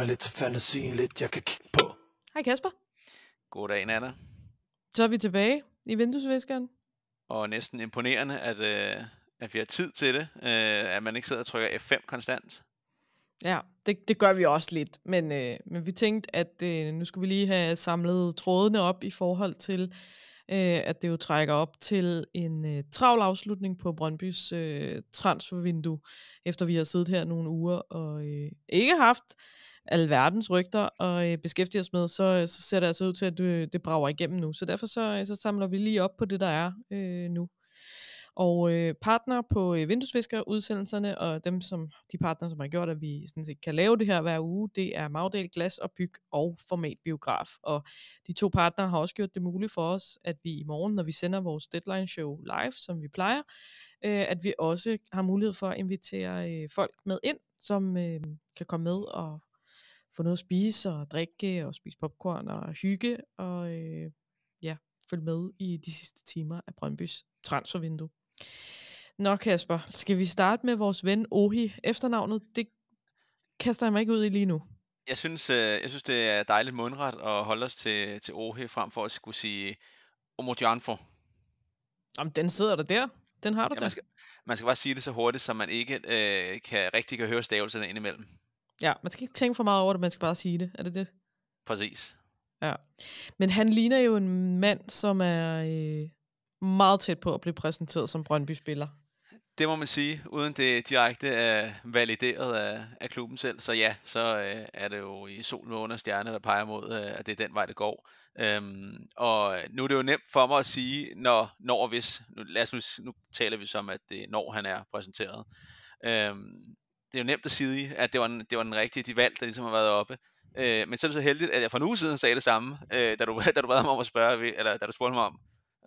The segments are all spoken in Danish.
mig lidt til fantasien, lidt jeg kan kigge på. Hej Kasper. Goddag, Anna. Så er vi tilbage i vinduesviskeren. Og næsten imponerende, at, øh, at vi har tid til det, øh, at man ikke sidder og trykker F5 konstant. Ja, det, det gør vi også lidt, men, øh, men vi tænkte, at øh, nu skal vi lige have samlet trådene op i forhold til, øh, at det jo trækker op til en øh, travl afslutning på Brøndbys øh, transfervindue, efter vi har siddet her nogle uger og øh, ikke haft alverdens rygter og øh, beskæftiger os med, så, øh, så ser det altså ud til, at det, øh, det brager igennem nu. Så derfor så, øh, så samler vi lige op på det, der er øh, nu. Og øh, partner på øh, vinduesvisker-udsendelserne, og dem som, de partner, som har gjort, at vi sådan set kan lave det her hver uge, det er Magdal Glas og Byg og Format Biograf. Og de to partner har også gjort det muligt for os, at vi i morgen, når vi sender vores deadline-show live, som vi plejer, øh, at vi også har mulighed for at invitere øh, folk med ind, som øh, kan komme med og få noget at spise og drikke og spise popcorn og hygge og øh, ja, følge med i de sidste timer af Brøndbys transfervindue. Nå Kasper, skal vi starte med vores ven Ohi? Efternavnet, det kaster jeg mig ikke ud i lige nu. Jeg synes, øh, jeg synes det er dejligt mundret at holde os til, til Ohi, frem for at skulle sige Omodjanfo. Jamen, den sidder der der. Den har du ja, der. Man skal, man skal bare sige det så hurtigt, så man ikke øh, kan rigtig kan høre stavelserne indimellem. Ja, man skal ikke tænke for meget over det, man skal bare sige det. Er det det? Præcis. Ja. Men han ligner jo en mand, som er øh, meget tæt på at blive præsenteret som Brøndby-spiller. Det må man sige, uden det direkte er valideret af, af klubben selv. Så ja, så øh, er det jo i solen under stjerner, der peger mod, øh, at det er den vej, det går. Øhm, og nu er det jo nemt for mig at sige, når, når hvis, nu, lad os nu, nu taler vi som, at det når han er præsenteret. Øhm, det er jo nemt at sige, at det var en, det var den rigtige, de valgte, der ligesom har været oppe. Øh, men så er det så heldigt, at jeg for en uge siden sagde det samme, øh, da, du, da du bad mig om at spørge, eller da du spurgte mig om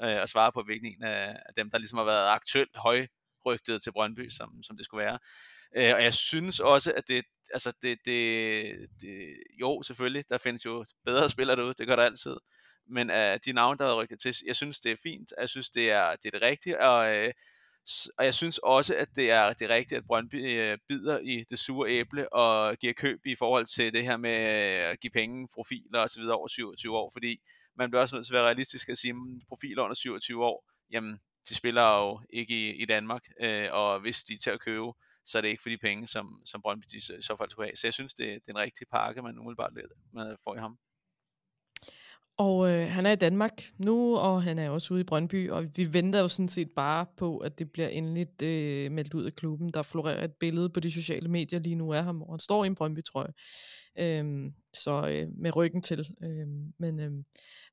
øh, at svare på, hvilken en af dem, der ligesom har været aktuelt højrygtet til Brøndby, som, som det skulle være. Øh, og jeg synes også, at det, altså det, det, det, jo selvfølgelig, der findes jo bedre spillere derude, det gør der altid, men øh, de navne, der har rygtet til, jeg synes, det er fint, jeg synes, det er det, er det rigtige, og Øh, og jeg synes også, at det er det rigtige, rigtigt, at Brøndby øh, bider i det sure æble og giver køb i forhold til det her med at give penge, profiler osv. over 27 år, fordi man bliver også nødt til at være realistisk og sige, at mm, profiler under 27 år, jamen, de spiller jo ikke i, i Danmark, øh, og hvis de er til at købe, så er det ikke for de penge, som, som Brøndby de, så, så folk skulle have. Så jeg synes, det, det er en rigtig pakke, man umiddelbart man får i ham. Og øh, han er i Danmark nu, og han er også ude i Brøndby, og vi venter jo sådan set bare på, at det bliver endelig øh, meldt ud af klubben. Der florerer et billede på de sociale medier lige nu af ham, hvor han står i en Brøndby-trøje, øh, så øh, med ryggen til. Øh, men øh,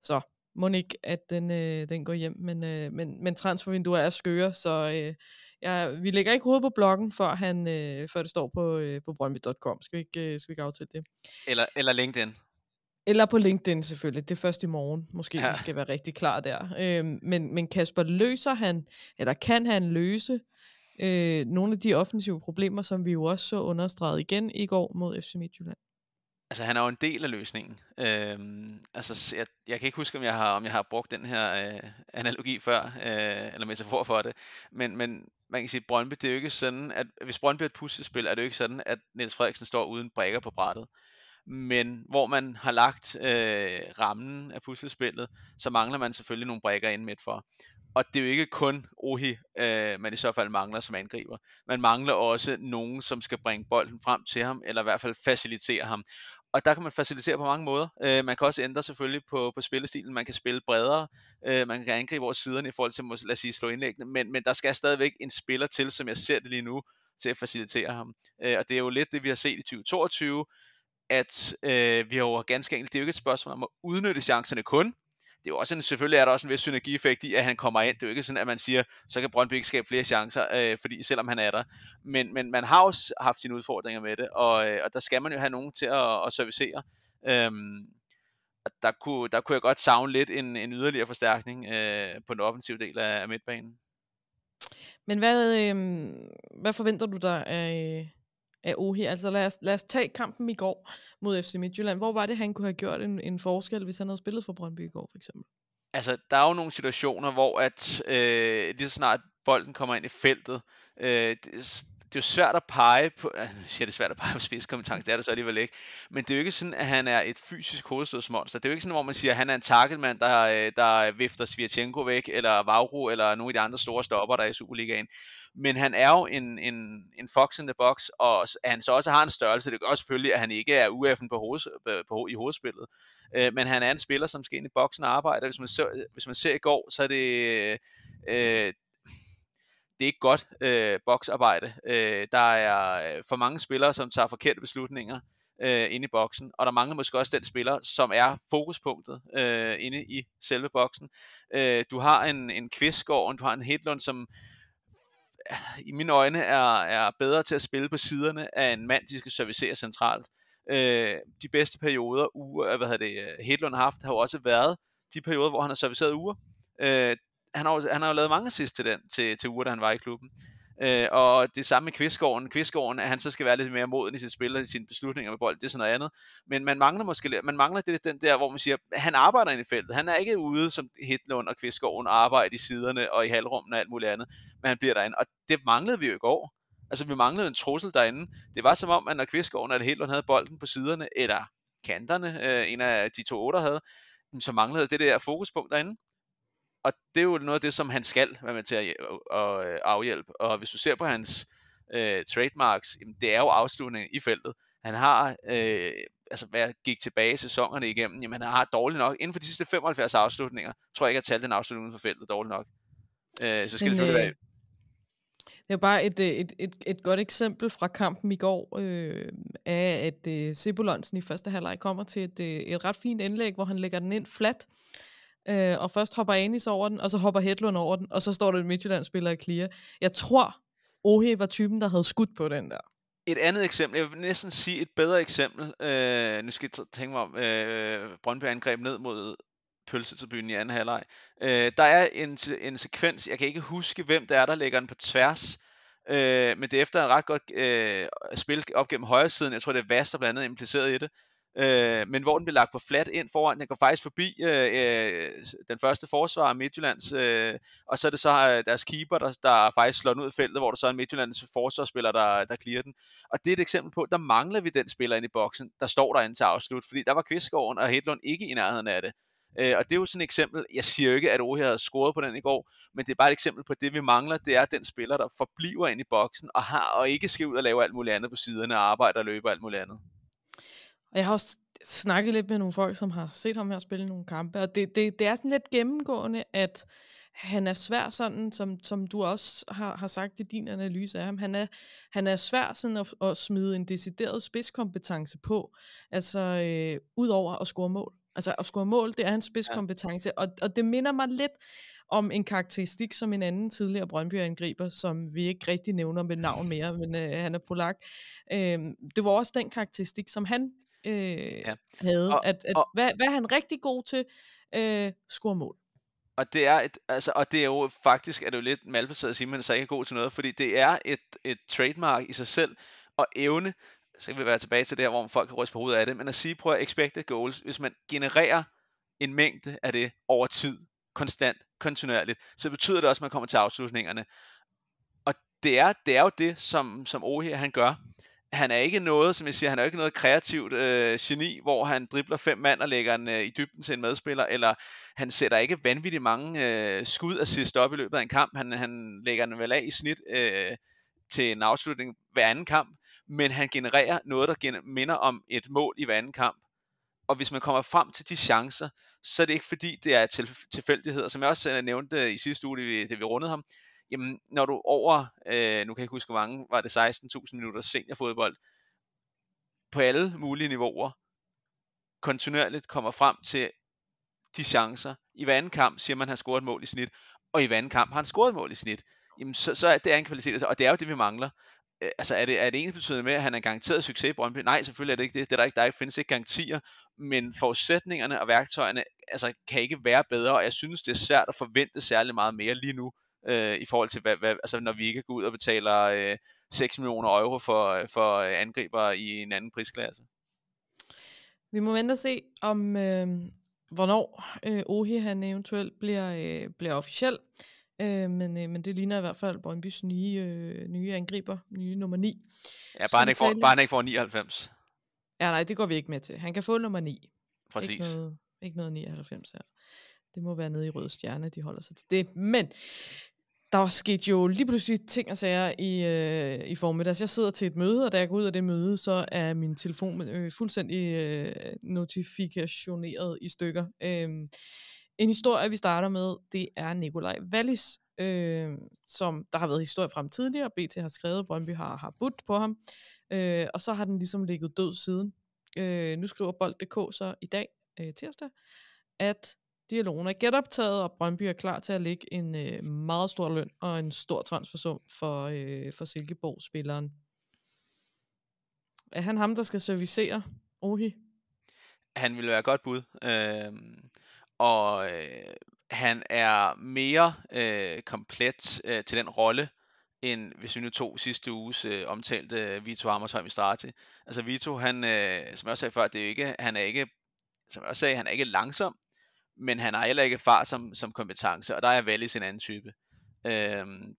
så må ikke, at den, øh, den går hjem, men, øh, men, men transfervinduer er skøre, så øh, jeg, vi lægger ikke hovedet på bloggen, før, han, øh, før det står på, øh, på brøndby.com. Skal vi ikke, øh, skal vi ikke aftale det? Eller, eller LinkedIn. Eller på LinkedIn selvfølgelig. Det er først i morgen, måske ja. vi skal være rigtig klar der. Øh, men, men Kasper, løser han, eller kan han løse øh, nogle af de offensive problemer, som vi jo også så understreget igen i går mod FC Midtjylland? Altså, han er jo en del af løsningen. Øhm, altså, jeg, jeg kan ikke huske, om jeg har, om jeg har brugt den her øh, analogi før, øh, eller metafor for det, men, men man kan sige, Brøndby, det er jo ikke sådan, at hvis Brøndby er et puslespil, er det jo ikke sådan, at Niels Frederiksen står uden brækker på brættet men hvor man har lagt øh, rammen af puslespillet, så mangler man selvfølgelig nogle brækker ind midt for. Og det er jo ikke kun Ohi, øh, man i så fald mangler som angriber. Man mangler også nogen, som skal bringe bolden frem til ham, eller i hvert fald facilitere ham. Og der kan man facilitere på mange måder. Øh, man kan også ændre selvfølgelig på, på spillestilen. Man kan spille bredere. Øh, man kan angribe over siderne i forhold til, lad os sige, slå indlæggene. Men, men der skal stadigvæk en spiller til, som jeg ser det lige nu, til at facilitere ham. Øh, og det er jo lidt det, vi har set i 2022, at øh, vi har jo ganske enkelt, det er jo ikke et spørgsmål om at udnytte chancerne kun, det er jo også en, selvfølgelig er der også en vis synergieffekt i, at han kommer ind. Det er jo ikke sådan, at man siger, så kan Brøndby ikke skabe flere chancer, øh, fordi selvom han er der. Men, men man har også haft sine udfordringer med det, og, øh, og der skal man jo have nogen til at, at servicere. Øhm, der, kunne, der kunne jeg godt savne lidt en, en yderligere forstærkning øh, på den offensive del af, af midtbanen. Men hvad, øh, hvad forventer du dig af, af Ohi. Altså lad os, lad os tage kampen i går mod FC Midtjylland. Hvor var det, han kunne have gjort en, en forskel, hvis han havde spillet for Brøndby i går for eksempel? Altså, der er jo nogle situationer, hvor at øh, lige så snart bolden kommer ind i feltet, øh, det er jo svært at pege på, jeg siger, det er svært at pege på spidskompetence, det er det så alligevel ikke, men det er jo ikke sådan, at han er et fysisk hovedstødsmonster. Det er jo ikke sådan, hvor man siger, at han er en targetmand, der, øh, der vifter Svirchenko væk, eller Vavro, eller nogle af de andre store stopper, der er i Superligaen. Men han er jo en, en, en fox in the box, og han så også har en størrelse. Det er også selvfølgelig, at han ikke er UF'en på hoved, på, på, i hovedspillet. Øh, men han er en spiller, som skal ind i boksen og arbejde. Hvis man, ser, hvis man ser i går, så er det... Øh, det er ikke godt øh, boksarbejde. Øh, der er øh, for mange spillere, som tager forkerte beslutninger øh, inde i boksen, og der mangler måske også den spiller, som er fokuspunktet øh, inde i selve boksen. Øh, du har en, en og du har en Hedlund, som øh, i mine øjne er, er bedre til at spille på siderne af en mand, de skal servicere centralt. Øh, de bedste perioder, uger, øh, hvad har det, Hedlund har haft, har jo også været de perioder, hvor han har serviceret uger. Øh, han har, han har jo lavet mange assist til den, til, til uger, da han var i klubben. Øh, og det samme med Kvistgården. Kvistgården, at han så skal være lidt mere moden i sit spil og i sine beslutninger med bold, det er sådan noget andet. Men man mangler måske man mangler det, den der, hvor man siger, at han arbejder ind i feltet. Han er ikke ude som Hitlund og Kvistgården og arbejder i siderne og i halvrummen og alt muligt andet, men han bliver derinde. Og det manglede vi jo i går. Altså, vi manglede en trussel derinde. Det var som om, at når Kvistgården eller Hitlund havde bolden på siderne, eller kanterne, øh, en af de to otter havde, så manglede det der fokuspunkt derinde og det er jo noget af det, som han skal være med til at, øh, afhjælpe. Og hvis du ser på hans øh, trademarks, jamen, det er jo afslutningen i feltet. Han har, øh, altså hvad gik tilbage i sæsonerne igennem, jamen han har dårligt nok, inden for de sidste 75 afslutninger, tror jeg ikke, at tal den afslutning uden for feltet dårligt nok. Øh, så skal Men, det øh, være det er bare et, øh, et, et, et godt eksempel fra kampen i går, øh, af at øh, Sibolonsen i første halvleg kommer til et, et ret fint indlæg, hvor han lægger den ind flat, øh, og først hopper Anis over den, og så hopper Hedlund over den, og så står der en Midtjylland-spiller i clear. Jeg tror, Ohe var typen, der havde skudt på den der. Et andet eksempel, jeg vil næsten sige et bedre eksempel, øh, nu skal jeg tænke mig om, øh, Brøndby angreb ned mod pølsetribunen i anden halvleg. Øh, der er en, en sekvens, jeg kan ikke huske, hvem det er, der lægger den på tværs, øh, men det er efter en ret godt øh, spil op gennem højre siden, jeg tror det er Vast, der blandt andet impliceret i det, øh, men hvor den blev lagt på flat ind foran. Den går faktisk forbi øh, øh den første forsvar, Midtjyllands, øh, og så er det så øh, deres keeper, der, der faktisk slår den ud i feltet, hvor der så er en Midtjyllands forsvarsspiller, der, der clearer den. Og det er et eksempel på, der mangler vi den spiller ind i boksen, der står derinde til afslut, fordi der var Kvistgården og Hedlund ikke i nærheden af det. Øh, og det er jo sådan et eksempel, jeg siger jo ikke, at Ohi havde scoret på den i går, men det er bare et eksempel på, at det vi mangler, det er den spiller, der forbliver ind i boksen og, har, og ikke skal ud og lave alt muligt andet på siderne og arbejder og løber alt muligt andet. Og jeg har også snakket lidt med nogle folk, som har set ham her spille nogle kampe, og det, det, det er sådan lidt gennemgående, at han er svær sådan, som, som du også har, har sagt i din analyse af ham. Han er, han er svær sådan at, at smide en decideret spidskompetence på, altså øh, ud over at score mål. Altså at score mål, det er hans spidskompetence, og, og det minder mig lidt om en karakteristik som en anden tidligere Brøndby-angriber, som vi ikke rigtig nævner med navn mere, men øh, han er polak. Øh, det var også den karakteristik, som han øh, ja. havde. Og, at, at, og, hvad, hvad er han rigtig god til? Øh, score mål. Og det, er et, altså, og det er jo faktisk er det jo lidt malplaceret at sige, at man så ikke er god til noget, fordi det er et, et trademark i sig selv, og evne, så vil vi være tilbage til det her, hvor folk kan ryste på hovedet af det, men at sige, prøv at expected goals, hvis man genererer en mængde af det over tid, konstant, kontinuerligt, så betyder det også, at man kommer til afslutningerne. Og det er, det er jo det, som, som Ohe han gør han er ikke noget, som jeg siger, han er ikke noget kreativt øh, geni, hvor han dribler fem mand og lægger en øh, i dybden til en medspiller, eller han sætter ikke vanvittigt mange øh, skud assist op i løbet af en kamp. Han, han lægger den vel af i snit øh, til en afslutning hver anden kamp, men han genererer noget, der gen minder om et mål i hver anden kamp. Og hvis man kommer frem til de chancer, så er det ikke fordi, det er tilfældigheder. Som jeg også øh, nævnte øh, i sidste uge, da vi rundede ham, jamen når du over, øh, nu kan jeg ikke huske, hvor mange var det 16.000 minutter seniorfodbold, på alle mulige niveauer, kontinuerligt kommer frem til de chancer. I hver anden kamp siger man, at han har scoret et mål i snit, og i hver anden kamp har han scoret et mål i snit. Jamen, så, så er det en kvalitet, altså, og det er jo det, vi mangler. altså, er det, er det egentlig betydende med, at han er garanteret succes i Brøndby? Nej, selvfølgelig er det ikke det. Det er der ikke, der findes ikke garantier, men forudsætningerne og værktøjerne altså, kan ikke være bedre, og jeg synes, det er svært at forvente særlig meget mere lige nu øh, i forhold til, hvad, hvad, altså, når vi ikke går ud og betaler øh, 6 millioner euro for, øh, for øh, angriber i en anden prisklasse. Vi må vente og se, om øh, hvornår øh, Ohi han eventuelt bliver, øh, bliver officiel. Øh, men, øh, men det ligner i hvert fald Brøndbys nye, øh, nye angriber, nye nummer 9. Ja, bare han, ikke får, bare han ikke får 99. Ja, nej, det går vi ikke med til. Han kan få nummer 9. Præcis. Ikke noget, ikke noget 99 her. Det må være nede i Røde Stjerne, de holder sig til det. Men der sket jo lige pludselig ting og sager i, øh, i formiddags. Jeg sidder til et møde, og da jeg går ud af det møde, så er min telefon øh, fuldstændig øh, notifikationeret i stykker. Øh, en historie, vi starter med, det er Nikolaj Wallis, øh, som der har været historie frem tidligere. BT har skrevet, Brøndby har, har budt på ham, øh, og så har den ligesom ligget død siden. Øh, nu skriver Bold.dk så i dag, øh, tirsdag, at Dialogen er genoptaget, og Brøndby er klar til at lægge en øh, meget stor løn og en stor transfersum for, øh, for Silkeborg-spilleren. Er han ham, der skal servicere Ohi? Han vil være godt bud. Øh, og øh, han er mere øh, komplet øh, til den rolle, end hvis vi nu tog sidste uges øh, omtalte Vito i starte. Altså Vito, han, øh, som jeg også sagde før, det er ikke, han er ikke som jeg også sagde, han er ikke langsom, men han har heller ikke far som, som kompetence, og der er Wallis en anden type. Øhm,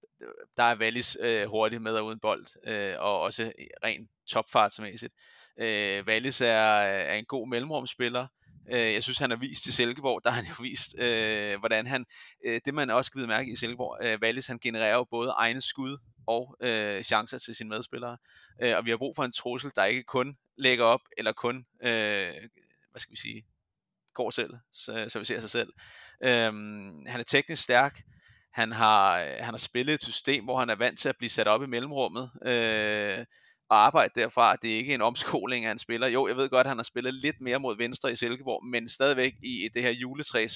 der er Wallis øh, hurtig med og uden bold, øh, og også rent topfartsmæssigt. Øh, Wallis er, er en god mellemrumspiller. Øh, jeg synes, han har vist til Silkeborg, der har han jo vist, øh, hvordan han, øh, det man også kan mærke i Silkeborg, øh, Wallis han genererer jo både egne skud og øh, chancer til sine medspillere. Øh, og vi har brug for en trussel, der ikke kun lægger op, eller kun, øh, hvad skal vi sige, går selv, servicerer sig selv. Øhm, han er teknisk stærk, han har, øh, han har spillet et system, hvor han er vant til at blive sat op i mellemrummet øh, og arbejde derfra. Det er ikke en omskoling af en spiller. Jo, jeg ved godt, at han har spillet lidt mere mod venstre i Silkeborg, men stadigvæk i det her juletræs.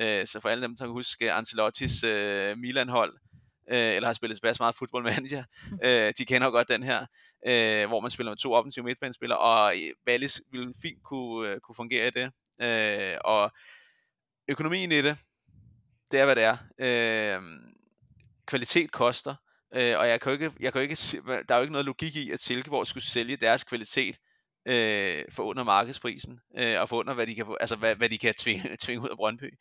Øh, så for alle dem, der kan huske Ancelottis øh, Milan-hold, øh, eller har spillet tilbage meget med Anja, øh, de kender godt den her, øh, hvor man spiller med to offensive midtbanespillere, og øh, Wallis ville fint kunne, øh, kunne fungere i det. Øh, og økonomien i det, det er, hvad det er. Øh, kvalitet koster, øh, og jeg kan jo ikke, jeg kan jo ikke, der er jo ikke noget logik i, at Silkeborg skulle sælge deres kvalitet øh, for under markedsprisen, øh, og for under, hvad de kan, altså, hvad, hvad de kan tvinge, tvinge ud af Brøndby.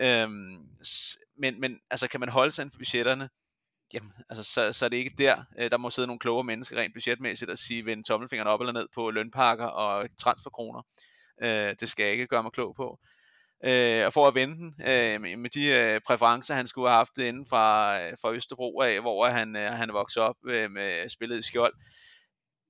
Øh, men, men altså, kan man holde sig inden for budgetterne, jamen, altså, så, så er det ikke der. Øh, der må sidde nogle klogere mennesker rent budgetmæssigt og sige, vend tommelfingeren op eller ned på lønpakker og transferkroner. Øh, det skal jeg ikke gøre mig klog på. Øh, og for at vende den øh, med de øh, præferencer, han skulle have haft inden fra, øh, fra Østerbro af, hvor han, øh, han voksede op øh, med spillet i skjold.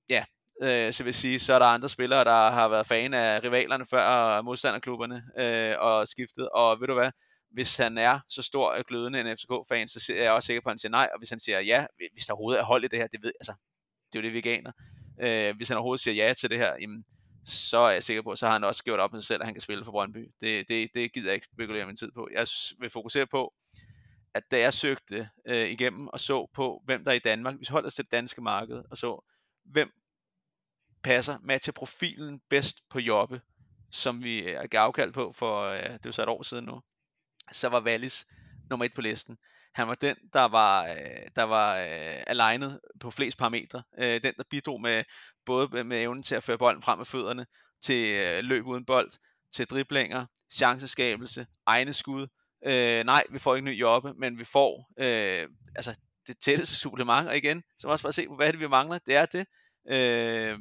Ja, øh, så vil sige, så er der andre spillere, der har været fan af rivalerne før og modstanderklubberne øh, og skiftet. Og ved du hvad, hvis han er så stor glødende en FCK-fan, så er jeg også sikker på, at han siger nej. Og hvis han siger ja, hvis der overhovedet er hold i det her, det ved jeg altså. Det er jo det, vi ganer. Øh, hvis han overhovedet siger ja til det her, jamen, så er jeg sikker på, så har han også gjort op med sig selv, at han kan spille for Brøndby. Det, det, det gider jeg ikke spekulere min tid på. Jeg vil fokusere på, at da jeg søgte øh, igennem og så på, hvem der er i Danmark, hvis vi holder os til det danske marked, og så, hvem passer, matcher profilen bedst på jobbe, som vi er øh, afkald på for, øh, det var så et år siden nu, så var Wallis nummer et på listen. Han var den, der var, øh, der var øh, alignet på flest parametre. Øh, den, der bidrog med både med evnen til at føre bolden frem med fødderne, til øh, løb uden bold, til driblinger, chanceskabelse, egne skud. Øh, nej, vi får ikke ny jobbe, men vi får øh, altså, det tætteste supplement. Og igen, så må også bare se hvad det vi mangler. Det er det. Øh,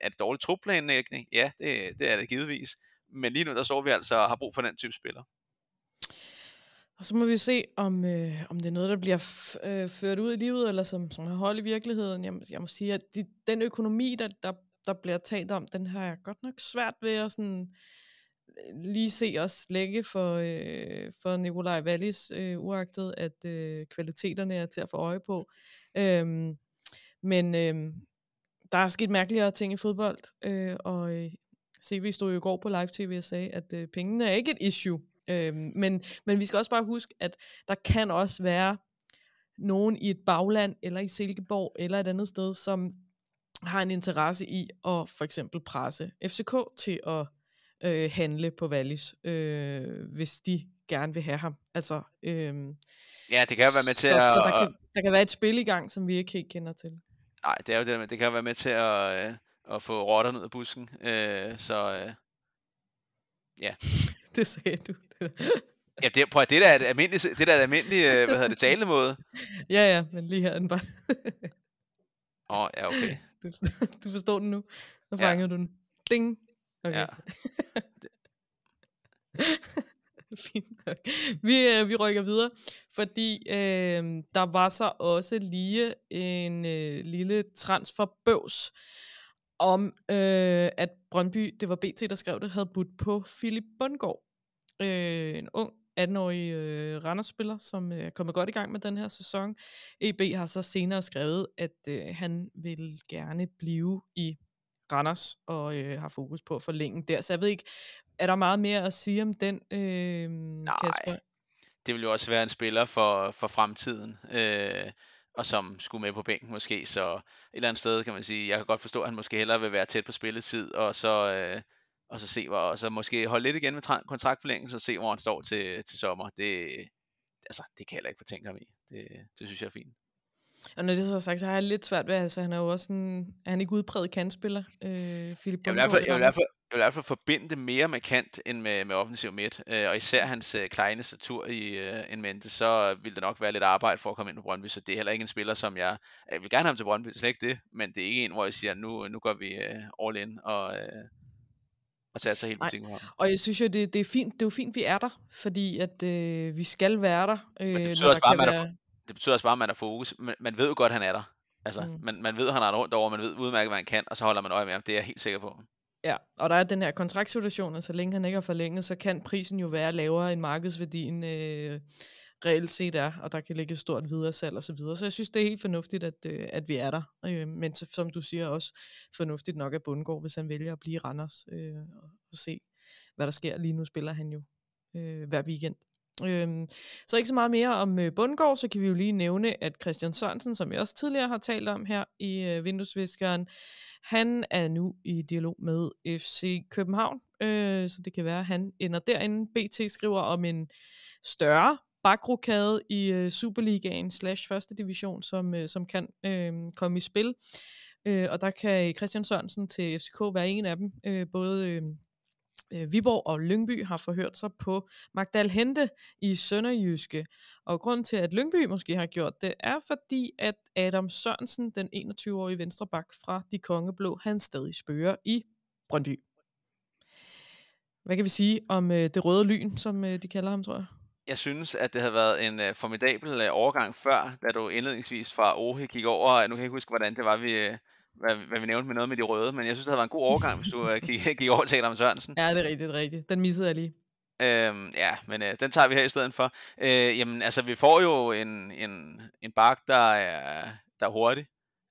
er det dårlig trupplanlægning? Ja, det, det er det givetvis. Men lige nu, der står vi altså og har brug for den type spiller. Og så må vi se, om, øh, om det er noget, der bliver f- øh, ført ud i livet, eller som, som har hold i virkeligheden. Jeg, jeg må sige, at de, den økonomi, der, der, der bliver talt om, den har jeg godt nok svært ved at sådan, øh, lige se os lægge for, øh, for Nikolaj Wallis, øh, uagtet at øh, kvaliteterne er til at få øje på. Øhm, men øh, der er sket mærkeligere ting i fodbold, øh, og øh, CV stod jo i går på live-tv og sagde, at øh, pengene er ikke et issue Øhm, men, men vi skal også bare huske, at der kan også være nogen i et bagland, eller i Silkeborg, eller et andet sted, som har en interesse i at for eksempel presse FCK til at øh, handle på Wallis, øh, hvis de gerne vil have ham. Altså, øh, ja, det kan jo være med til så, at... Så der kan, der kan være et spil i gang, som vi ikke helt kender til. Nej, det er jo det, men det kan jo være med til at, øh, at få rotterne ud af busken. Øh, så øh, ja. det sagde du. ja, det, prøv det der er et almindeligt, det der er et almindeligt, øh, hvad hedder det, talemåde. ja, ja, men lige her den bare. Åh, oh, ja, okay. Du forstår, du forstår den nu. Så fanger ja. du den. Ding. Okay. Ja. Fint nok. Vi, øh, vi rykker videre, fordi øh, der var så også lige en øh, lille transferbøvs om, øh, at Brøndby, det var BT, der skrev det, havde budt på Philip Bundgaard øh, en ung 18-årig øh, Randers-spiller, som øh, er kommet godt i gang med den her sæson. EB har så senere skrevet, at øh, han vil gerne blive i Randers og øh, har fokus på at forlænge der. Så jeg ved ikke, er der meget mere at sige om den, øh, Nej, Kasper? det vil jo også være en spiller for, for fremtiden. Øh og som skulle med på bænken måske, så et eller andet sted kan man sige, jeg kan godt forstå, at han måske hellere vil være tæt på spilletid, og så øh, og så se hvor, og så måske holde lidt igen med tra- kontraktforlængelse og se hvor han står til, til sommer. Det, altså, det kan jeg heller ikke fortænke ham i. Det, det synes jeg er fint. Og når det er så er sagt, så har jeg lidt svært ved, altså han er jo også en, er han ikke udpræget kantspiller, øh, Philip Bundgaard? Jeg vil i hvert fald, jeg vil i hvert fald, jeg vil i hvert fald forbinde det mere med kant end med, med offensiv midt, øh, og især hans øh, kleine statur i øh, en mente, så vil det nok være lidt arbejde for at komme ind på Brøndby, så det er heller ikke en spiller, som jeg, jeg vil gerne have ham til Brøndby, slet ikke det, men det er ikke en, hvor jeg siger, nu, nu går vi øh, all in og, øh, og sat sig helt på tingene. Og jeg synes jo, det, det, er fint, det er jo fint, vi er der, fordi at øh, vi skal være der. Øh, det betyder, også bare, man være... er, det betyder også bare, at man er fokus. Man, man ved jo godt, at han er der. Altså, mm. man, man ved, at han er rundt over, man ved udmærket, hvad han kan, og så holder man øje med ham. Det er jeg helt sikker på. Ja, og der er den her kontraktsituation, og så længe han ikke har forlænget, så kan prisen jo være lavere end markedsværdien øh, reelt set er, og der kan ligge et stort videre salg osv. Så, så jeg synes, det er helt fornuftigt, at, øh, at vi er der. Øh, men så, som du siger også, fornuftigt nok at Bundgaard, hvis han vælger at blive Randers øh, og se, hvad der sker. Lige nu spiller han jo øh, hver weekend. Øhm, så ikke så meget mere om øh, Bundgaard, så kan vi jo lige nævne, at Christian Sørensen, som jeg også tidligere har talt om her i øh, Vinduesviskeren, han er nu i dialog med FC København, øh, så det kan være, at han ender derinde. BT skriver om en større bakrokade i øh, Superligaen slash første division, som, øh, som kan øh, komme i spil. Øh, og der kan Christian Sørensen til FCK være en af dem. Øh, både øhm, øh, Viborg og Lyngby har forhørt sig på Magdal Hente i Sønderjyske. Og grund til, at Lyngby måske har gjort det, er fordi, at Adam Sørensen, den 21-årige venstreback fra De Kongeblå, han stadig spørger i Brøndby. Hvad kan vi sige om øh, det røde lyn, som øh, de kalder ham, tror jeg? jeg synes, at det havde været en uh, formidabel uh, overgang før, da du indledningsvis fra Ohe gik over. Nu kan jeg ikke huske, hvordan det var, vi, uh, hvad, hvad vi nævnte med noget med de røde, men jeg synes, det havde været en god overgang, hvis du uh, gik, gik over til Adam Sørensen. Ja, det er rigtigt, det er rigtigt. Den missede jeg lige. Øhm, ja, men øh, den tager vi her i stedet for. Øh, jamen, altså, vi får jo en, en, en bak, der er, der er hurtig.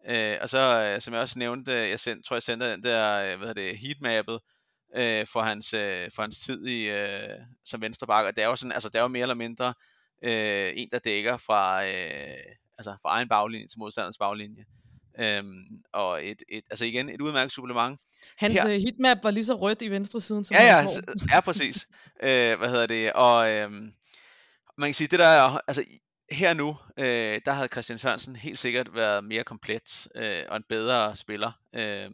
Øh, og så, øh, som jeg også nævnte, jeg send, tror, jeg sendte den der, hvad hedder det, heatmappet, øh, for, hans, øh, for hans tid i, øh, som venstreback. Og det er jo, sådan, altså, det er jo mere eller mindre øh, en, der dækker fra, øh, altså, fra egen baglinje til modstanders baglinje. Øhm, og et, et, altså igen, et udmærket supplement. Hans Her, hitmap øh, var lige så rødt i venstre siden som Ja, ja, ja præcis. øh, hvad hedder det? Og øh, man kan sige, det der er, altså her nu, øh, der havde Christian Sørensen helt sikkert været mere komplet øh, og en bedre spiller, øh,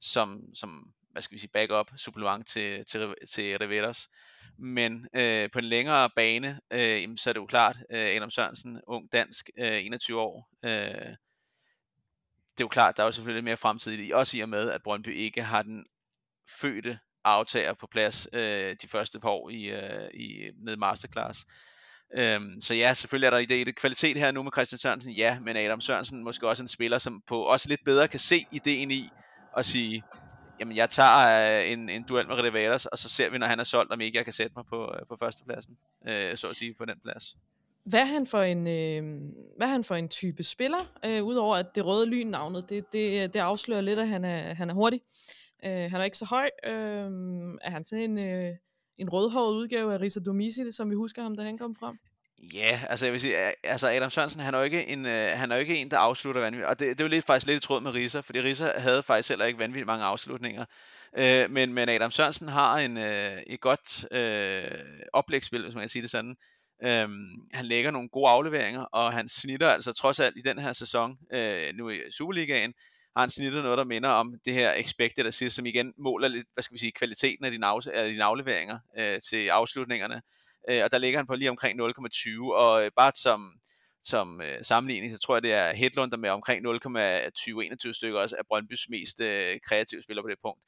som, som hvad skal vi sige, backup, supplement til, til, til Riveras. Men øh, på en længere bane, øh, så er det jo klart, øh, Adam Sørensen, ung dansk, øh, 21 år, øh, det er jo klart, der er jo selvfølgelig lidt mere fremtid i det, også i og med, at Brøndby ikke har den fødte aftager på plads øh, de første par år i, øh, i med masterclass. Øhm, så ja, selvfølgelig er der i det, i det kvalitet her nu med Christian Sørensen, ja, men Adam Sørensen måske også en spiller, som på også lidt bedre kan se ideen i at sige, Jamen, jeg tager øh, en, en duel med Rivalas, og så ser vi, når han er solgt, om ikke jeg kan sætte mig på, øh, på førstepladsen, øh, så at sige, på den plads. Hvad er han for en, øh, hvad er han for en type spiller? Øh, Udover at det røde lyn navnet, det, det, det afslører lidt, at han er, han er hurtig. Øh, han er ikke så høj. Øh, er han sådan en, øh, en rødhåret udgave af Risa Domisi, som vi husker ham, da han kom frem? Ja, altså jeg vil sige, altså Adam Sørensen, han er jo ikke en, øh, han er jo ikke en der afslutter vanvittigt. Og det, det er jo lidt, faktisk lidt i tråd med Risa, fordi Risa havde faktisk heller ikke vanvittigt mange afslutninger. Øh, men, men Adam Sørensen har en, øh, et godt øh, oplægsspil, hvis man kan sige det sådan. Øhm, han lægger nogle gode afleveringer, og han snitter altså trods alt i den her sæson, øh, nu i Superligaen, har han snittet noget, der minder om det her expected assist, som igen måler lidt, hvad skal vi sige, kvaliteten af dine, af dine afleveringer øh, til afslutningerne øh, og der ligger han på lige omkring 0,20, og øh, bare som, som øh, sammenligning, så tror jeg, det er Hedlund, der med omkring 0,20-21 stykker også er Brøndbys mest øh, kreative spiller på det punkt.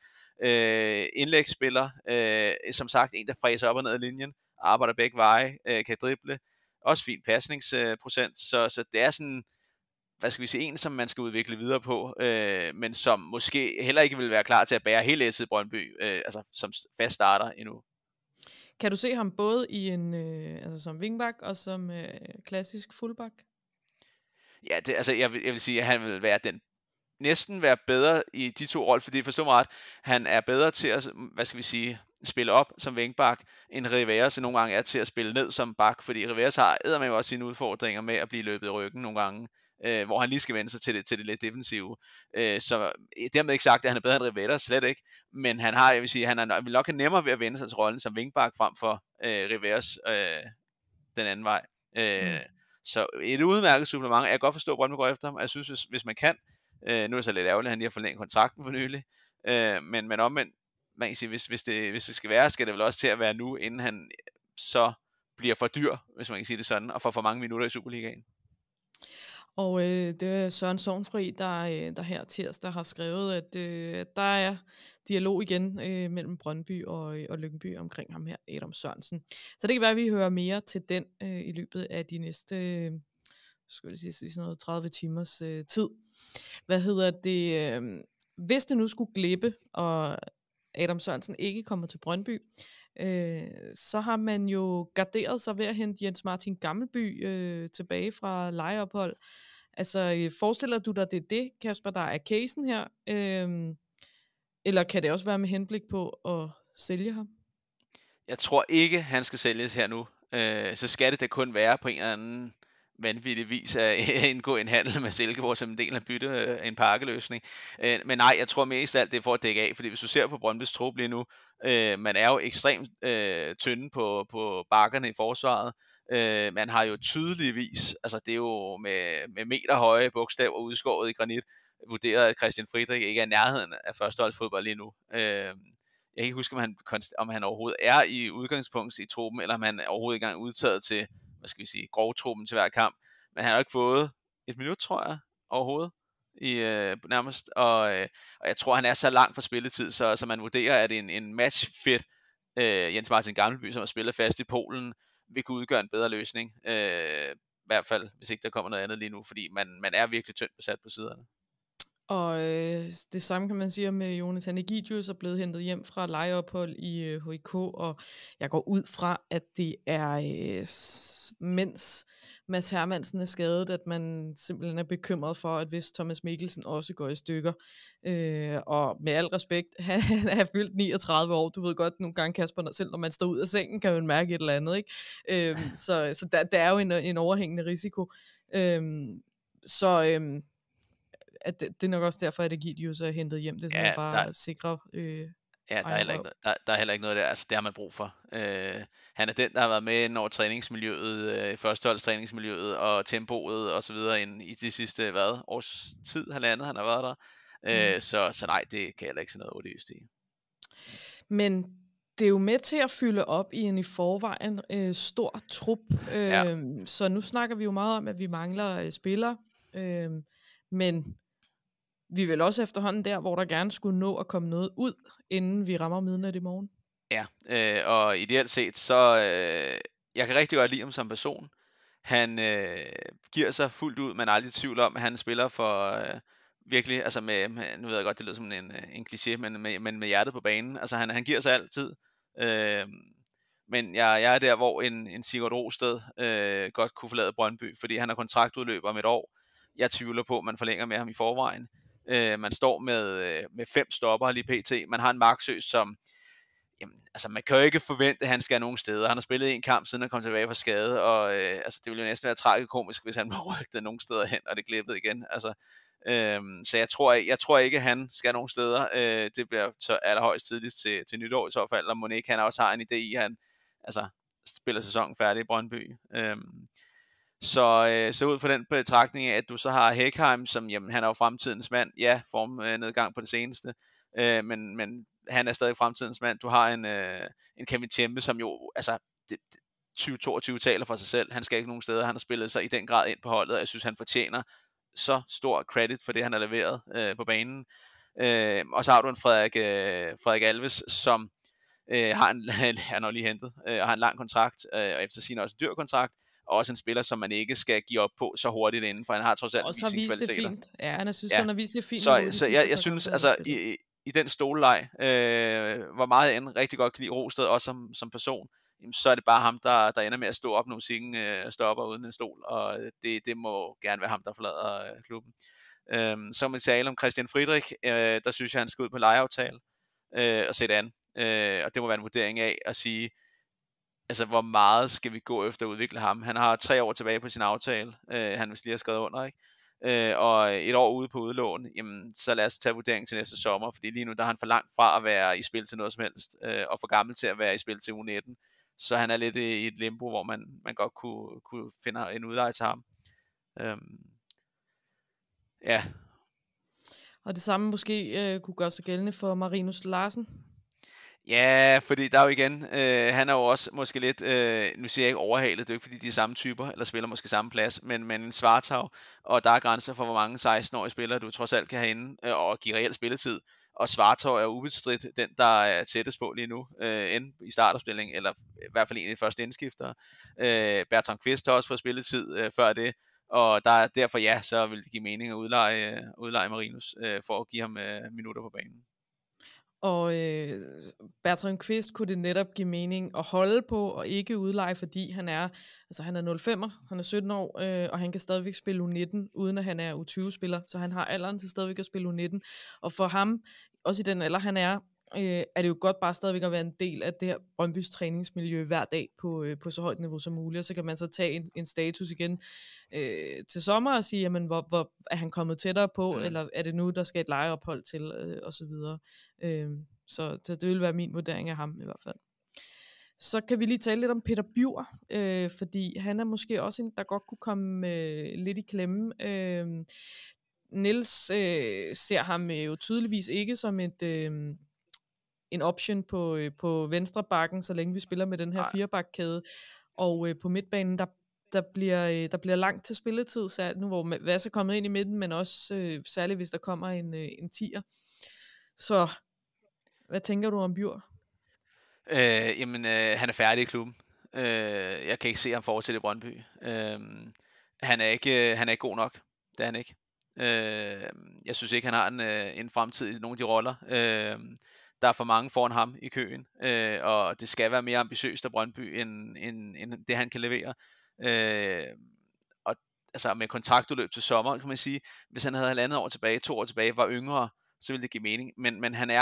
Øh, indlægsspiller, øh, som sagt, en, der fræser op og ned af linjen, arbejder begge veje, øh, kan drible, også fin pasningsprocent, øh, så, så det er sådan, hvad skal vi sige, en, som man skal udvikle videre på, øh, men som måske heller ikke vil være klar til at bære hele SC Brøndby, øh, altså som fast starter endnu. Kan du se ham både i en, øh, altså som wingback og som øh, klassisk fullback? Ja, det, altså jeg vil, jeg vil sige, at han vil være den næsten være bedre i de to roller, fordi forstå mig ret, han er bedre til at, hvad skal vi sige, spille op som vinkbak, end så nogle gange er til at spille ned som bak, fordi Rivera har med også sine udfordringer med at blive løbet i ryggen nogle gange øh, hvor han lige skal vende sig til det, til det lidt defensive. Øh, så øh, dermed ikke sagt, at han er bedre end Rivetta, slet ikke, men han har, jeg vil sige, han er vil nok have nemmere ved at vende sig til rollen som wingback frem for øh, Riveras øh, den anden vej. Øh, mm. Så et udmærket supplement. Jeg kan godt forstå, hvordan man går efter ham. Jeg synes, hvis, hvis man kan, øh, nu er det så lidt ærgerligt, at han lige har forlænget kontrakten for nylig, øh, men, men omvendt, man kan sige, hvis, hvis, det, hvis det skal være, skal det vel også til at være nu, inden han så bliver for dyr, hvis man kan sige det sådan, og får for mange minutter i Superligaen. Og øh, det er Søren Sovnfri, der, øh, der her tirsdag har skrevet, at øh, der er dialog igen øh, mellem Brøndby og, øh, og Lykkenby omkring ham her, Adam Sørensen. Så det kan være, at vi hører mere til den øh, i løbet af de næste øh, skulle jeg sige, sådan noget 30 timers øh, tid. Hvad hedder det? Øh, hvis det nu skulle glippe, og Adam Sørensen ikke kommer til Brøndby, øh, så har man jo garderet sig ved at hente Jens Martin Gammelby øh, tilbage fra lejeophold. Altså, øh, forestiller du dig, det er det, Kasper, der er casen her? Øh, eller kan det også være med henblik på at sælge ham? Jeg tror ikke, han skal sælges her nu. Øh, så skal det da kun være på en eller anden vanvittig vis at indgå en handel med Silkeborg som en del af bytte øh, en pakkeløsning. Øh, men nej, jeg tror mest alt det er for at dække af, fordi hvis du ser på Brøndby's trup lige nu, øh, man er jo ekstremt tynd tynde på, på bakkerne i forsvaret. man har jo tydeligvis, altså det er jo med, med meterhøje bogstaver udskåret i granit, vurderet, at Christian Friedrich ikke er i nærheden af fodbold lige nu. jeg kan ikke huske, om han, om han overhovedet er i udgangspunkt i truppen, eller om han er overhovedet ikke engang udtaget til hvad skal vi sige, grovtruppen til hver kamp. Men han har ikke fået et minut, tror jeg, overhovedet i, øh, nærmest, og, øh, og jeg tror, han er så langt fra spilletid, så, så man vurderer, at en, en match fit øh, Jens Martin Gammelby, som har spillet fast i Polen, vil kunne udgøre en bedre løsning. Øh, I hvert fald, hvis ikke der kommer noget andet lige nu, fordi man, man er virkelig tyndt besat på siderne. Og øh, det samme kan man sige med øh, Jonas Anegidius er blevet hentet hjem fra lejeophold i øh, HIK, og jeg går ud fra, at det er øh, mens Mads Hermansen er skadet, at man simpelthen er bekymret for, at hvis Thomas Mikkelsen også går i stykker, øh, og med al respekt, han, han er fyldt 39 år, du ved godt nogle gange Kasper, når, selv når man står ud af sengen, kan man mærke et eller andet, ikke? Øh, så så der, der er jo en, en overhængende risiko. Øh, så... Øh, at det, det er nok også derfor, at Egidius er hentet hjem. Det er sådan, ja, bare der... sikre øh, Ja, der er, ikke noget, der, der er heller ikke noget der. Altså, det har man brug for. Øh, han er den, der har været med ind over træningsmiljøet, øh, førsteholdstræningsmiljøet og tempoet og så videre ind i de sidste, hvad, års tid, halvandet, han har været der. Øh, mm. så, så nej, det kan jeg ikke se noget odiøst i. Men det er jo med til at fylde op i en i forvejen øh, stor trup. Øh, ja. Så nu snakker vi jo meget om, at vi mangler øh, spillere. Øh, men vi er vel også efterhånden der, hvor der gerne skulle nå at komme noget ud, inden vi rammer midnat i morgen. Ja, øh, og ideelt set, så øh, jeg kan rigtig godt lide ham som person. Han øh, giver sig fuldt ud, man aldrig i tvivl om, at han spiller for øh, virkelig, altså med, nu ved jeg godt, det lyder som en, øh, en kliché, men med, men med hjertet på banen. Altså han, han giver sig altid. Øh, men jeg, jeg er der, hvor en, en Sigurd Rosted øh, godt kunne forlade Brøndby, fordi han har kontraktudløb om et år. Jeg tvivler på, at man forlænger med ham i forvejen. Øh, man står med, øh, med fem stopper lige pt. Man har en Marksø, som jamen, altså man kan jo ikke forvente, at han skal nogen steder. Han har spillet en kamp, siden han kom tilbage fra skade, og øh, altså, det ville jo næsten være tragikomisk, hvis han var rygtet nogen steder hen, og det glippede igen. Altså, øh, så jeg tror, jeg, jeg tror ikke, at han skal nogen steder. Øh, det bliver så allerhøjst tidligst til, til nytår i så fald, og Monique, han også har en idé i, at han altså, spiller sæsonen færdig i Brøndby. Øh, så, øh, så ud fra den betragtning af, at du så har Hekheim, som jamen, han er jo fremtidens mand. Ja, formnedgang øh, på det seneste. Øh, men, men han er stadig fremtidens mand. Du har en, øh, en Kevin Tjempe, som jo, altså, det, 2022 taler for sig selv. Han skal ikke nogen steder. Han har spillet sig i den grad ind på holdet, og jeg synes, han fortjener så stor credit for det, han har leveret øh, på banen. Øh, og så har du en Frederik, øh, Frederik Alves, som øh, har en, han har lige hentet, øh, og har en lang kontrakt, øh, og efter sin også en dyr kontrakt, og også en spiller, som man ikke skal give op på så hurtigt inden, for han har trods alt og så vist det fint. Ja, han synes, ja. han har vist det fint. Så, så jeg, jeg synes, altså, i, i den stoleleg, øh, hvor meget end rigtig godt kan lide Rosted, også som, som person, jamen, så er det bare ham, der, der ender med at stå op, når musikken øh, stopper uden en stol, og det, det må gerne være ham, der forlader øh, klubben. Øh, som vi tale om Christian Friedrich, øh, der synes jeg, han skal ud på lejeaftale øh, og sætte an. Øh, og det må være en vurdering af at sige, altså, hvor meget skal vi gå efter at udvikle ham? Han har tre år tilbage på sin aftale, øh, han vil lige have skrevet under, ikke? Øh, og et år ude på udlån, jamen, så lad os tage vurderingen til næste sommer, fordi lige nu der er han for langt fra at være i spil til noget som helst, øh, og for gammel til at være i spil til U19. Så han er lidt i et limbo, hvor man, man godt kunne, kunne finde en udlej til ham. Øhm, ja. Og det samme måske øh, kunne gøre sig gældende for Marinus Larsen, Ja, fordi der er jo igen, øh, han er jo også måske lidt, øh, nu siger jeg ikke overhalet, det er jo ikke fordi de er samme typer, eller spiller måske samme plads, men, men svartag, og der er grænser for, hvor mange 16-årige spillere du trods alt kan have inde, øh, og give reelt spilletid. Og Svartav er ubestridt den, der er tættest på lige nu, øh, end i startopstilling, eller i hvert fald en af de første indskifter. Øh, Bertrand Kvist har også fået spilletid øh, før det, og der, derfor ja, så vil det give mening at udleje, øh, udleje Marinus, øh, for at give ham øh, minutter på banen. Og øh, Bertrand Kvist kunne det netop give mening at holde på og ikke udleje, fordi han er, altså han er 05'er, han er 17 år, øh, og han kan stadigvæk spille U19, uden at han er U20-spiller, så han har alderen til stadigvæk at spille U19. Og for ham, også i den alder han er, øh, er det jo godt bare stadigvæk at være en del af det her Brøndbys træningsmiljø hver dag på, øh, på så højt niveau som muligt, og så kan man så tage en, en status igen øh, til sommer og sige, jamen, hvor, hvor er han kommet tættere på, ja. eller er det nu, der skal et lejeophold til, øh, og så videre. Øh, så, så det vil være min vurdering af ham i hvert fald. Så kan vi lige tale lidt om Peter Bjur, øh, fordi han er måske også en, der godt kunne komme øh, lidt i klemme. Øh, Niels øh, ser ham øh, jo tydeligvis ikke som et... Øh, en option på, øh, på venstre bakken, så længe vi spiller med den her firebakkæde. Og øh, på midtbanen, der, der, bliver, øh, der bliver langt til spilletid, så nu hvor Vas er kommet ind i midten, men også øh, særligt hvis der kommer en, øh, en tier. Så hvad tænker du om Bjur? Øh, jamen, øh, han er færdig i klubben. Øh, jeg kan ikke se ham fortsætte i Brøndby. Øh, han, er ikke, øh, han er ikke god nok. Det er han ikke. Øh, jeg synes ikke, han har en, øh, en fremtid i nogle af de roller. Øh, der er for mange foran ham i køen, øh, og det skal være mere ambitiøst af Brøndby, end, end, end det han kan levere. Øh, og altså med kontraktudløb til sommer, kan man sige, hvis han havde halvandet år tilbage, to år tilbage, var yngre, så ville det give mening. Men, men han er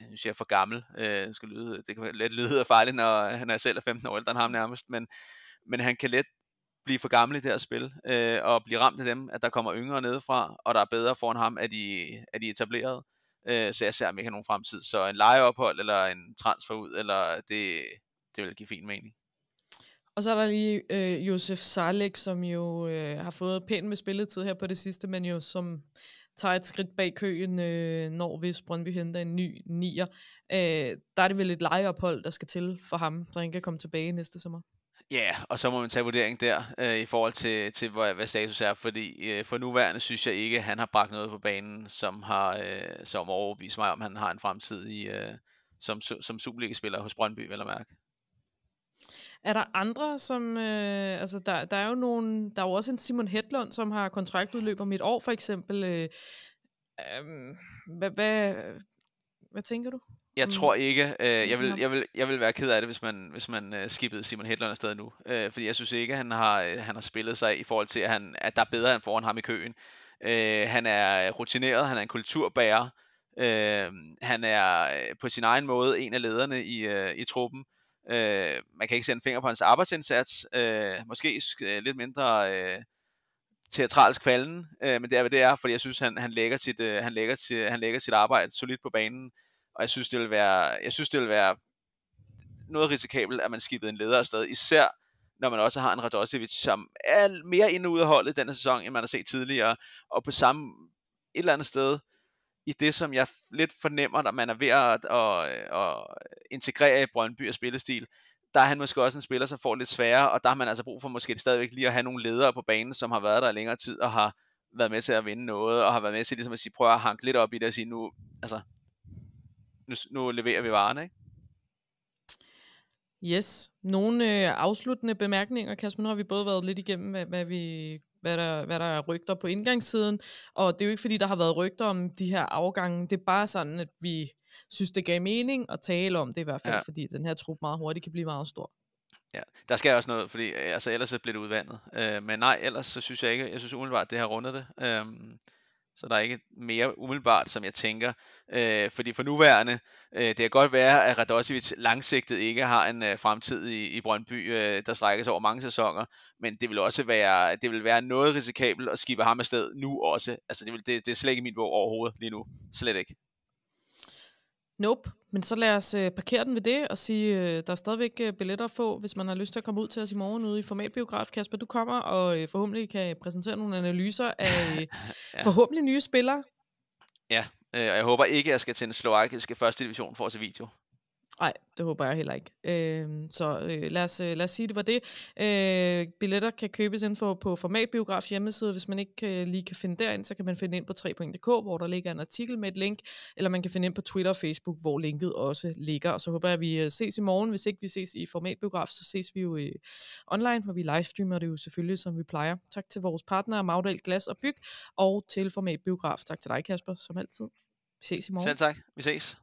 jeg siger for gammel. Øh, skal lyde, det kan let lyde farligt, når han er selv er 15 år ældre end ham nærmest, men, men han kan let blive for gammel i det her spil, øh, og blive ramt af dem, at der kommer yngre nedefra, og der er bedre foran ham at de, at de Øh, Øh, så jeg ser ikke nogen fremtid. Så en lejeophold eller en transfer ud, eller det, det vil give fin mening. Og så er der lige øh, Josef Salek, som jo øh, har fået pænt med spilletid her på det sidste, men jo som tager et skridt bag køen, øh, når hvis Brøndby henter en ny nier. Øh, der er det vel et lejeophold, der skal til for ham, så han kan komme tilbage næste sommer. Ja, yeah, og så må man tage vurdering der øh, i forhold til, til hvad, hvad status er, fordi øh, for nuværende synes jeg ikke, at han har bragt noget på banen, som har øh, som overbevist mig om, han har en fremtid i, øh, som, som Superliga-spiller hos Brøndby, vel at mærke. Er der andre, som... Øh, altså, der, der er jo nogle... Der er jo også en Simon Hedlund, som har kontraktudløb om et år, for eksempel. Øh, øh, hvad, hvad, hvad tænker du? Jeg mm. tror ikke. Øh, jeg, vil, jeg, vil, jeg vil være ked af det, hvis man, hvis man øh, skippede Simon Hedlund afsted nu. Øh, fordi jeg synes ikke, at han har, øh, han har spillet sig i forhold til, at, han, at der er bedre end foran ham i køen. Øh, han er rutineret, han er en kulturbærer. Øh, han er øh, på sin egen måde en af lederne i, øh, i truppen. Øh, man kan ikke sætte en finger på hans arbejdsindsats. Øh, måske øh, lidt mindre... Øh, teatralsk falden, øh, men det er, hvad det er, fordi jeg synes, han, han, lægger sit, øh, han, lægger sit, han lægger sit arbejde solidt på banen. Og jeg synes, det vil være, jeg synes, det vil være noget risikabelt, at man skibede en leder afsted, især når man også har en Radosevic, som er mere inde ude af holdet denne sæson, end man har set tidligere, og på samme et eller andet sted, i det, som jeg lidt fornemmer, at man er ved at, at, at integrere i Brøndby og spillestil, der er han måske også en spiller, som får lidt sværere, og der har man altså brug for måske stadigvæk lige at have nogle ledere på banen, som har været der i længere tid og har været med til at vinde noget, og har været med til ligesom at sige, prøv at hanke lidt op i det og sige, nu, altså, nu, nu leverer vi varerne, ikke? Yes. Nogle øh, afsluttende bemærkninger, Kasper. Nu har vi både været lidt igennem, hvad, hvad vi hvad der, hvad der er rygter på indgangssiden, og det er jo ikke fordi, der har været rygter om de her afgange, det er bare sådan, at vi synes, det gav mening at tale om det i hvert fald, ja. fordi den her trup meget hurtigt kan blive meget stor. Ja, der skal også noget, fordi øh, altså, ellers så bliver det udvandet. Øh, men nej, ellers så synes jeg ikke, jeg synes umiddelbart, at det har rundet det. Øh, så der er ikke mere umiddelbart, som jeg tænker. Øh, fordi for nuværende, øh, det kan godt være, at Radosevic langsigtet ikke har en øh, fremtid i, i Brøndby, øh, der strækkes over mange sæsoner. Men det vil også være, det vil være noget risikabelt at skibe ham afsted nu også. Altså det, vil, det, det er slet ikke min bog overhovedet lige nu. Slet ikke. Nope. Men så lad os øh, parkere den ved det og sige, øh, der er stadigvæk øh, billetter at få, hvis man har lyst til at komme ud til os i morgen ude i Formatbiograf. Kasper, du kommer og øh, forhåbentlig kan præsentere nogle analyser af øh, ja. forhåbentlig nye spillere. Ja, øh, og jeg håber ikke, at jeg skal til den slovakiske første division for at se video. Nej, det håber jeg heller ikke. Øh, så øh, lad, os, øh, lad os sige, det var det. Øh, billetter kan købes inden for på Formatbiograf hjemmeside. Hvis man ikke øh, lige kan finde derind, så kan man finde ind på 3.dk, hvor der ligger en artikel med et link, eller man kan finde ind på Twitter og Facebook, hvor linket også ligger. Og så håber jeg, at vi øh, ses i morgen. Hvis ikke vi ses i Formatbiograf, så ses vi jo øh, online, hvor vi livestreamer det jo selvfølgelig, som vi plejer. Tak til vores partnere, Magdal Glas og Byg, og til Formatbiograf. Tak til dig, Kasper, som altid. Vi ses i morgen. Selv tak. Vi ses.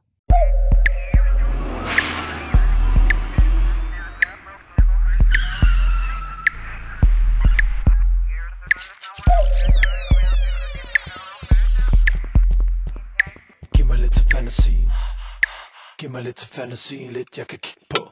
Giv mig lidt fantasi, lidt jeg kan kigge på.